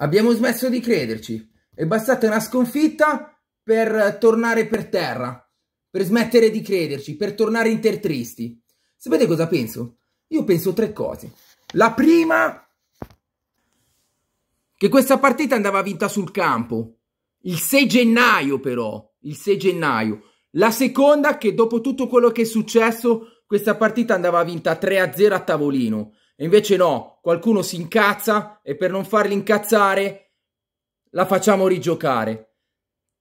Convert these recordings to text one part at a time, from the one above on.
Abbiamo smesso di crederci. È bastata una sconfitta per tornare per terra, per smettere di crederci, per tornare intertristi. Sapete cosa penso? Io penso tre cose. La prima, che questa partita andava vinta sul campo. Il 6 gennaio però, il 6 gennaio. La seconda, che dopo tutto quello che è successo, questa partita andava vinta 3-0 a tavolino. E invece no, qualcuno si incazza e per non farli incazzare la facciamo rigiocare.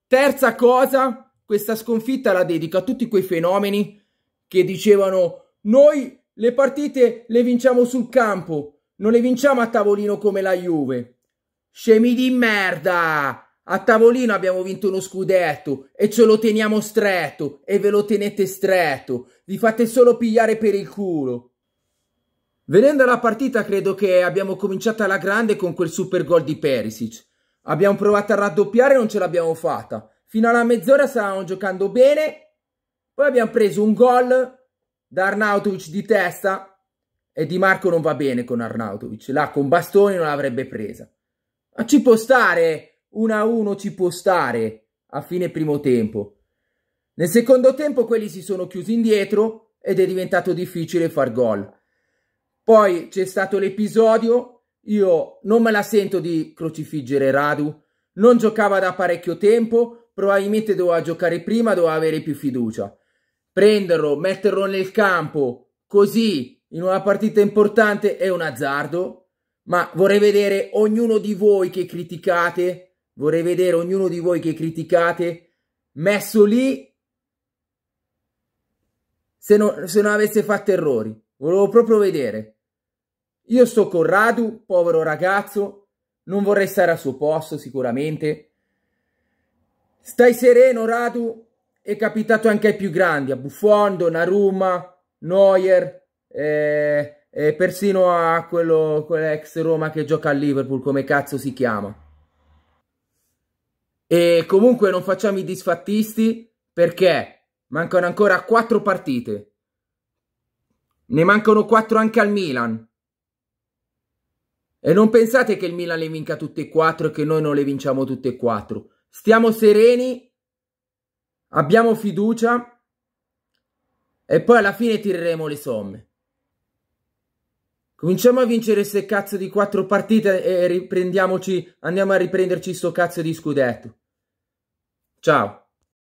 Terza cosa, questa sconfitta la dedico a tutti quei fenomeni che dicevano noi le partite le vinciamo sul campo, non le vinciamo a tavolino come la Juve. Scemi di merda! A tavolino abbiamo vinto uno scudetto e ce lo teniamo stretto e ve lo tenete stretto. Vi fate solo pigliare per il culo. Venendo alla partita credo che abbiamo cominciato alla grande con quel super gol di Perisic. Abbiamo provato a raddoppiare e non ce l'abbiamo fatta. Fino alla mezz'ora stavamo giocando bene, poi abbiamo preso un gol da Arnautovic di testa e Di Marco non va bene con Arnautovic, là con Bastoni non l'avrebbe presa. Ma ci può stare, 1-1 ci può stare a fine primo tempo. Nel secondo tempo quelli si sono chiusi indietro ed è diventato difficile far gol. Poi c'è stato l'episodio, io non me la sento di crocifiggere Radu, non giocava da parecchio tempo, probabilmente doveva giocare prima, doveva avere più fiducia. Prenderlo, metterlo nel campo, così, in una partita importante, è un azzardo, ma vorrei vedere ognuno di voi che criticate, vorrei vedere ognuno di voi che criticate, messo lì, se non, se non avesse fatto errori. Volevo proprio vedere. Io sto con Radu, povero ragazzo, non vorrei stare al suo posto sicuramente. Stai sereno Radu, è capitato anche ai più grandi, a Buffon, Donnarumma, Neuer, eh, eh, persino a quello, quell'ex Roma che gioca a Liverpool, come cazzo si chiama. E comunque non facciamo i disfattisti perché mancano ancora quattro partite. Ne mancano quattro anche al Milan. E non pensate che il Milan le vinca tutte e quattro e che noi non le vinciamo tutte e quattro. Stiamo sereni, abbiamo fiducia e poi alla fine tireremo le somme. Cominciamo a vincere queste cazzo di quattro partite e riprendiamoci, andiamo a riprenderci sto cazzo di scudetto. Ciao.